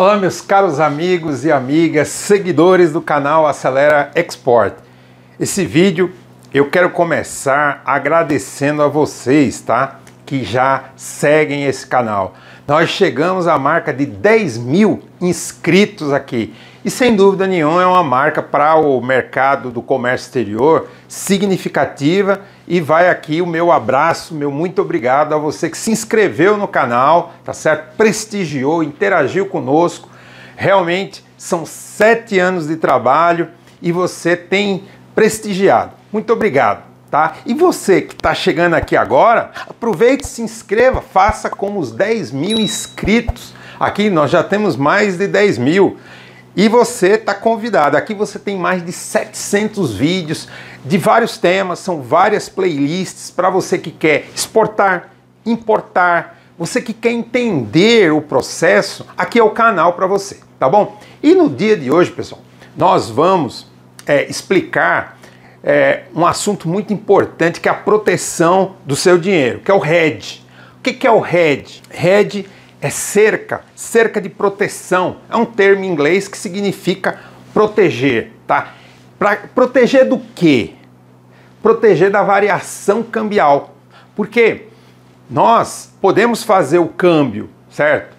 Olá, meus caros amigos e amigas, seguidores do canal Acelera Export. Esse vídeo eu quero começar agradecendo a vocês, tá? Que já seguem esse canal. Nós chegamos à marca de 10 mil inscritos aqui e sem dúvida nenhuma é uma marca para o mercado do comércio exterior significativa e vai aqui o meu abraço, meu muito obrigado a você que se inscreveu no canal, tá certo? Prestigiou, interagiu conosco. Realmente são sete anos de trabalho e você tem prestigiado. Muito obrigado, tá? E você que está chegando aqui agora, aproveite, se inscreva, faça como os 10 mil inscritos. Aqui nós já temos mais de 10 mil. E você está convidado. Aqui você tem mais de 700 vídeos de vários temas, são várias playlists para você que quer exportar, importar, você que quer entender o processo, aqui é o canal para você, tá bom? E no dia de hoje, pessoal, nós vamos é, explicar é, um assunto muito importante que é a proteção do seu dinheiro, que é o RED. O que, é o RED? RED é cerca, cerca de proteção. É um termo em inglês que significa proteger, tá? Pra, proteger do quê? Proteger da variação cambial. Porque nós podemos fazer o câmbio, certo?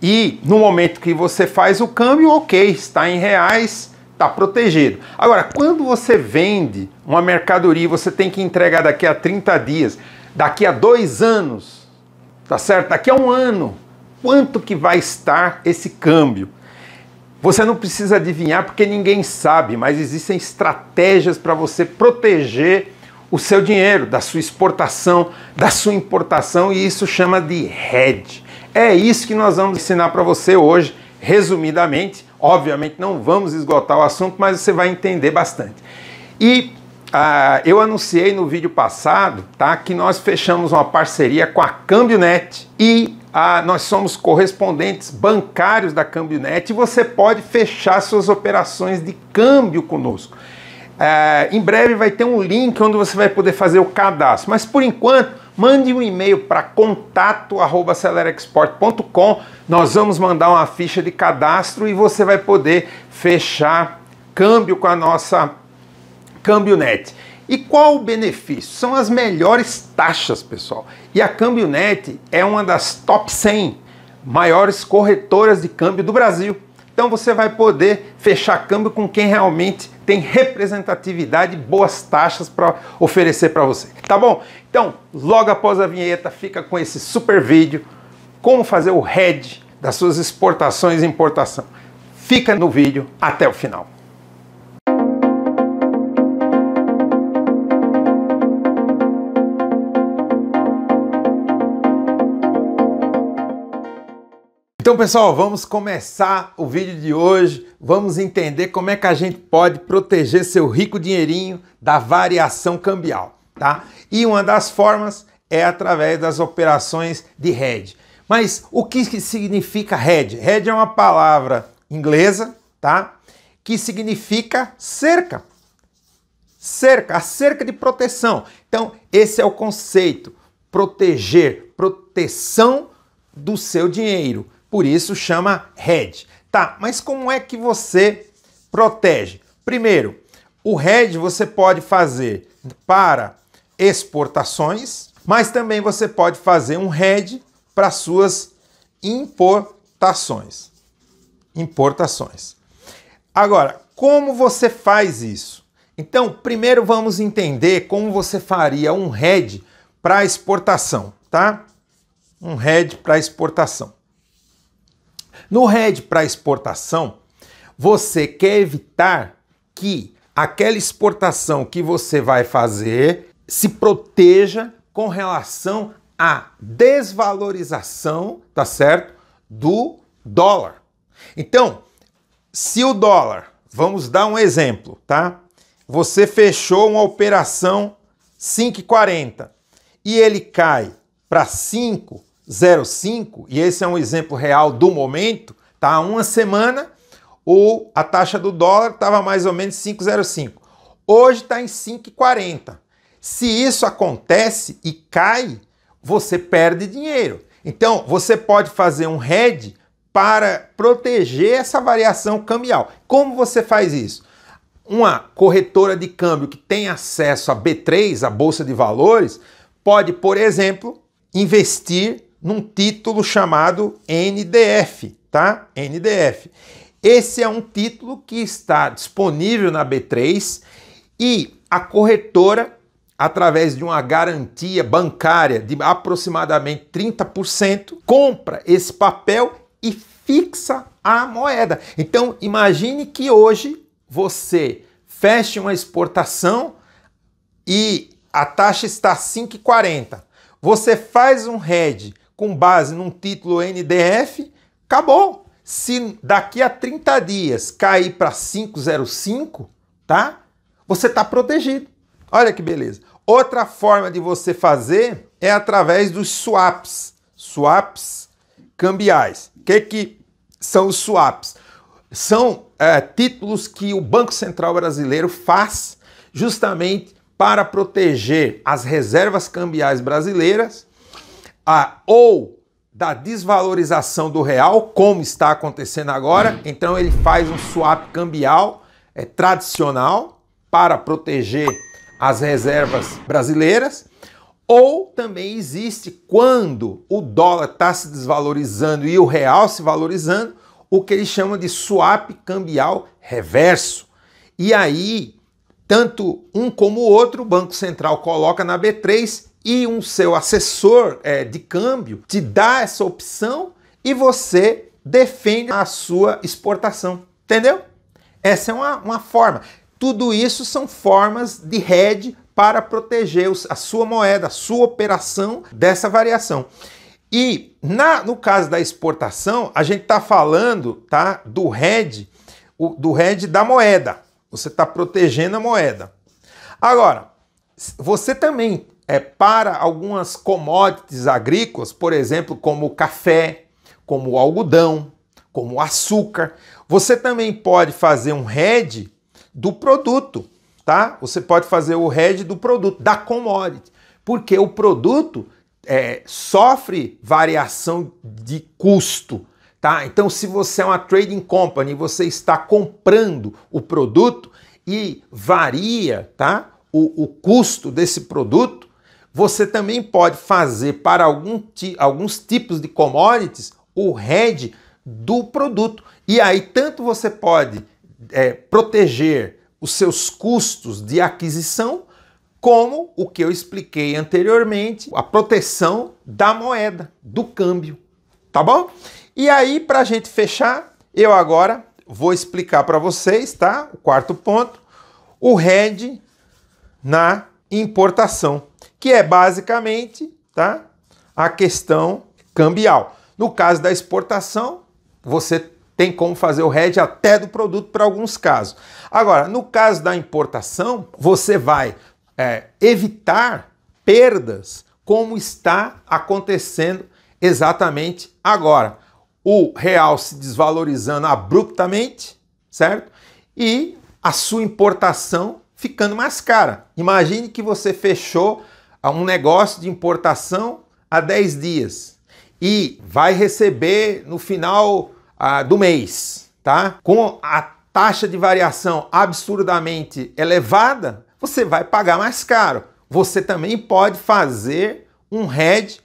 E no momento que você faz o câmbio, ok, está em reais, está protegido. Agora, quando você vende uma mercadoria e você tem que entregar daqui a 30 dias, daqui a dois anos, tá certo? Daqui a um ano, quanto que vai estar esse câmbio. Você não precisa adivinhar porque ninguém sabe, mas existem estratégias para você proteger o seu dinheiro, da sua exportação, da sua importação, e isso chama de hedge. É isso que nós vamos ensinar para você hoje, resumidamente. Obviamente não vamos esgotar o assunto, mas você vai entender bastante. E ah, eu anunciei no vídeo passado tá, que nós fechamos uma parceria com a Cambionet e ah, nós somos correspondentes bancários da Câmbionet e você pode fechar suas operações de câmbio conosco. Eh, em breve vai ter um link onde você vai poder fazer o cadastro, mas por enquanto mande um e-mail para contato@celerexport.com. Nós vamos mandar uma ficha de cadastro e você vai poder fechar câmbio com a nossa Câmbio Net. E qual o benefício? São as melhores taxas, pessoal. E a Câmbionet é uma das top 100 maiores corretoras de câmbio do Brasil. Então você vai poder fechar câmbio com quem realmente tem representatividade e boas taxas para oferecer para você. Tá bom? Então, logo após a vinheta, fica com esse super vídeo como fazer o head das suas exportações e importação. Fica no vídeo até o final. Então, pessoal, vamos começar o vídeo de hoje. Vamos entender como é que a gente pode proteger seu rico dinheirinho da variação cambial, tá? E uma das formas é através das operações de hedge. Mas o que significa hedge? Hedge é uma palavra inglesa, tá? Que significa cerca. Cerca, a cerca de proteção. Então, esse é o conceito: proteger, proteção do seu dinheiro por isso chama head. Tá, mas como é que você protege? Primeiro, o head você pode fazer para exportações, mas também você pode fazer um head para suas importações. Importações. Agora, como você faz isso? Então, primeiro vamos entender como você faria um head para exportação, tá? Um head para exportação. No RED para exportação, você quer evitar que aquela exportação que você vai fazer se proteja com relação à desvalorização, tá certo? Do dólar. Então, se o dólar, vamos dar um exemplo, tá? Você fechou uma operação 5,40 e ele cai para 5, 0,5, e esse é um exemplo real do momento, tá? Há uma semana, ou a taxa do dólar estava mais ou menos 5,05. Hoje está em 5,40. Se isso acontece e cai, você perde dinheiro. Então, você pode fazer um hedge para proteger essa variação cambial. Como você faz isso? Uma corretora de câmbio que tem acesso a B3, a bolsa de valores, pode, por exemplo, investir num título chamado NDF, tá? NDF. Esse é um título que está disponível na B3 e a corretora, através de uma garantia bancária de aproximadamente 30%, compra esse papel e fixa a moeda. Então, imagine que hoje você feche uma exportação e a taxa está 5,40. Você faz um hedge com base num título NDF, acabou. Se daqui a 30 dias cair para 505, tá? Você está protegido. Olha que beleza. Outra forma de você fazer é através dos swaps, swaps cambiais. O que, que são os swaps? São é, títulos que o Banco Central Brasileiro faz justamente para proteger as reservas cambiais brasileiras a, ou da desvalorização do real, como está acontecendo agora, então ele faz um swap cambial é, tradicional para proteger as reservas brasileiras, ou também existe quando o dólar está se desvalorizando e o real se valorizando, o que ele chama de swap cambial reverso. E aí, tanto um como o outro, o Banco Central coloca na B3 e um seu assessor é, de câmbio te dá essa opção e você defende a sua exportação. Entendeu? Essa é uma, uma forma. Tudo isso são formas de hedge para proteger a sua moeda, a sua operação dessa variação. E na, no caso da exportação, a gente está falando tá, do hedge, o, do hedge da moeda. Você está protegendo a moeda. Agora, você também é, para algumas commodities agrícolas, por exemplo, como café, como algodão, como açúcar. Você também pode fazer um head do produto, tá? Você pode fazer o head do produto, da commodity, porque o produto é, sofre variação de custo, tá? Então, se você é uma trading company, você está comprando o produto e varia, tá? O, o custo desse produto, você também pode fazer para algum ti, alguns tipos de commodities o hedge do produto. E aí, tanto você pode é, proteger os seus custos de aquisição, como o que eu expliquei anteriormente, a proteção da moeda, do câmbio. Tá bom? E aí, para a gente fechar, eu agora vou explicar para vocês, tá? O quarto ponto, o hedge na importação que é basicamente tá, a questão cambial. No caso da exportação, você tem como fazer o hedge até do produto para alguns casos. Agora, no caso da importação, você vai é, evitar perdas como está acontecendo exatamente agora. O real se desvalorizando abruptamente, certo? E a sua importação ficando mais cara. Imagine que você fechou a um negócio de importação há 10 dias e vai receber no final ah, do mês, tá? Com a taxa de variação absurdamente elevada, você vai pagar mais caro. Você também pode fazer um hedge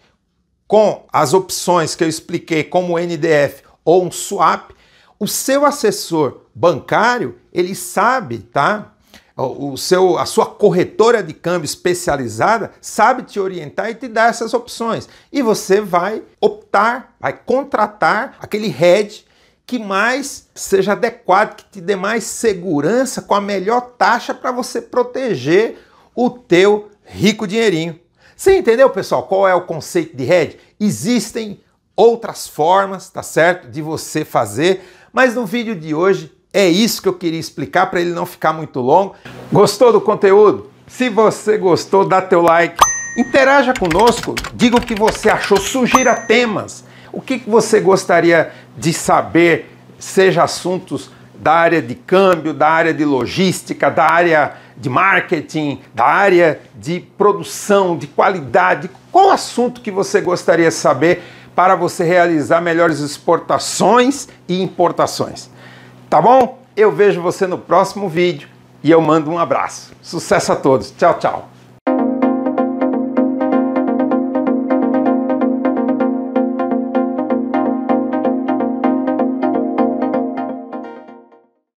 com as opções que eu expliquei, como o NDF ou um swap. O seu assessor bancário, ele sabe, tá? o seu, a sua corretora de câmbio especializada sabe te orientar e te dar essas opções. E você vai optar, vai contratar aquele hedge que mais seja adequado, que te dê mais segurança com a melhor taxa para você proteger o teu rico dinheirinho. Você entendeu, pessoal, qual é o conceito de hedge? Existem outras formas, tá certo, de você fazer, mas no vídeo de hoje é isso que eu queria explicar para ele não ficar muito longo. Gostou do conteúdo? Se você gostou, dá teu like. Interaja conosco, diga o que você achou, sugira temas. O que você gostaria de saber, seja assuntos da área de câmbio, da área de logística, da área de marketing, da área de produção, de qualidade. Qual assunto que você gostaria de saber para você realizar melhores exportações e importações? Tá bom? Eu vejo você no próximo vídeo e eu mando um abraço. Sucesso a todos. Tchau, tchau.